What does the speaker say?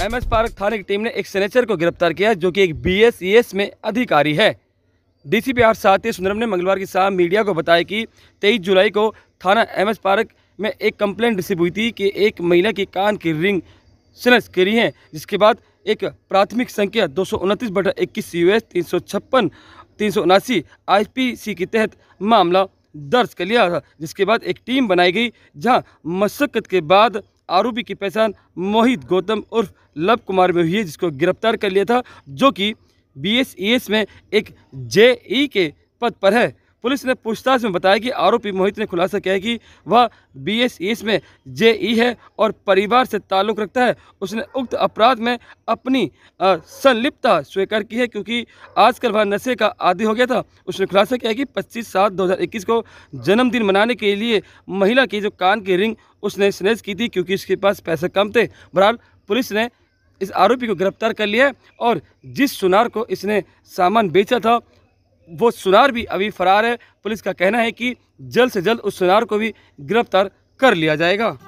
MS park थाने की team ने एक सेनेचर को गिरफ्तार किया जो कि एक बीएसईएस e में अधिकारी है डीसीपी आर साथी सुंदरम ने मंगलवार की शाम मीडिया को बताया कि 23 जुलाई को थाना एमएस पार्क में एक कंप्लेंट रिसीव हुई थी कि एक महिला की कान की रिंग स्नस करी है जिसके बाद एक प्राथमिक संख्या दो सौ उनतीस बटा इक्कीस यू एस तीन सौ छप्पन तीन सौ उनासी आई पी सी के तहत मामला दर्ज कर लिया था जिसके बाद एक टीम बनाई गई जहां मशक्क़त के बाद आरोपी की पहचान मोहित गौतम उर्फ लव कुमार में हुई है जिसको गिरफ्तार कर लिया था जो कि बी एस e में एक जे ई e के पद पर है पुलिस ने पूछताछ में बताया कि आरोपी मोहित ने खुलासा किया कि वह बी एस ईस में जे ई है और परिवार से ताल्लुक़ रखता है उसने उक्त अपराध में अपनी संलिप्तता स्वीकार की है क्योंकि आजकल वह नशे का आदि हो गया था उसने खुलासा किया कि पच्चीस सात दो को जन्मदिन मनाने के लिए महिला की जो कान की रिंग उसने स्नेच की थी क्योंकि उसके पास पैसे कम थे बहरहाल पुलिस ने इस आरोपी को गिरफ्तार कर लिया और जिस सुनार को इसने सामान बेचा था वो सुनार भी अभी फरार है पुलिस का कहना है कि जल्द से जल्द उस सुनार को भी गिरफ्तार कर लिया जाएगा